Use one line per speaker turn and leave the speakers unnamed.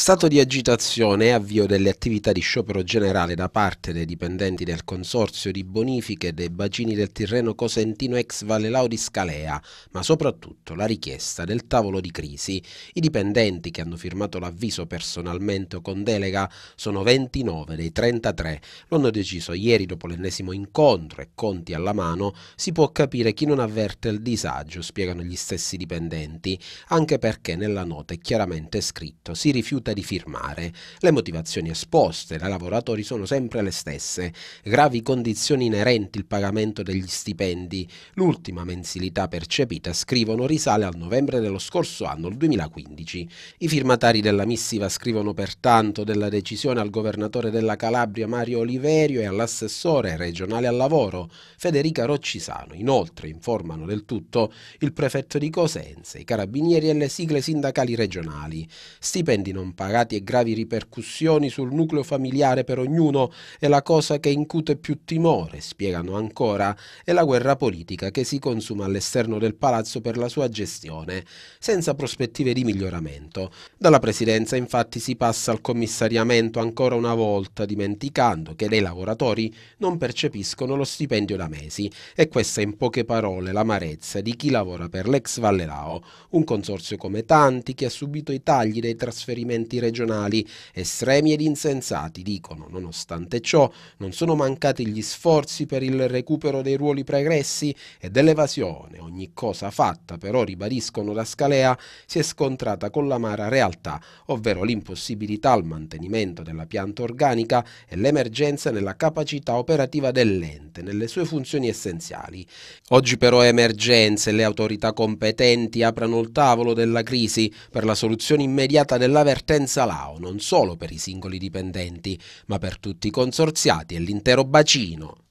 Stato di agitazione e avvio delle attività di sciopero generale da parte dei dipendenti del Consorzio di Bonifiche dei Bacini del Tirreno Cosentino ex Valle di Scalea, ma soprattutto la richiesta del tavolo di crisi. I dipendenti che hanno firmato l'avviso personalmente o con delega sono 29 dei 33. L'hanno deciso ieri dopo l'ennesimo incontro e conti alla mano, si può capire chi non avverte il disagio, spiegano gli stessi dipendenti, anche perché nella nota è chiaramente scritto si rifiuta tenta di firmare. Le motivazioni esposte dai lavoratori sono sempre le stesse, gravi condizioni inerenti al pagamento degli stipendi. L'ultima mensilità percepita, scrivono, risale al novembre dello scorso anno, il 2015. I firmatari della missiva scrivono pertanto della decisione al governatore della Calabria Mario Oliverio e all'assessore regionale al lavoro Federica Roccisano. Inoltre informano del tutto il prefetto di Cosenza, i carabinieri e le sigle sindacali regionali. Stipendi non non pagati e gravi ripercussioni sul nucleo familiare per ognuno è la cosa che incute più timore, spiegano ancora, è la guerra politica che si consuma all'esterno del palazzo per la sua gestione, senza prospettive di miglioramento. Dalla presidenza infatti si passa al commissariamento ancora una volta, dimenticando che dei lavoratori non percepiscono lo stipendio da mesi e questa in poche parole l'amarezza di chi lavora per l'ex Vallelao, un consorzio come tanti che ha subito i tagli dei trasferimenti enti regionali, estremi ed insensati, dicono. Nonostante ciò, non sono mancati gli sforzi per il recupero dei ruoli pregressi e dell'evasione. Ogni cosa fatta, però, ribadiscono da Scalea, si è scontrata con l'amara realtà, ovvero l'impossibilità al mantenimento della pianta organica e l'emergenza nella capacità operativa dell'ente, nelle sue funzioni essenziali. Oggi però emergenze, le autorità competenti aprono il tavolo della crisi per la soluzione immediata della vertenza Lao non solo per i singoli dipendenti, ma per tutti i consorziati e l'intero bacino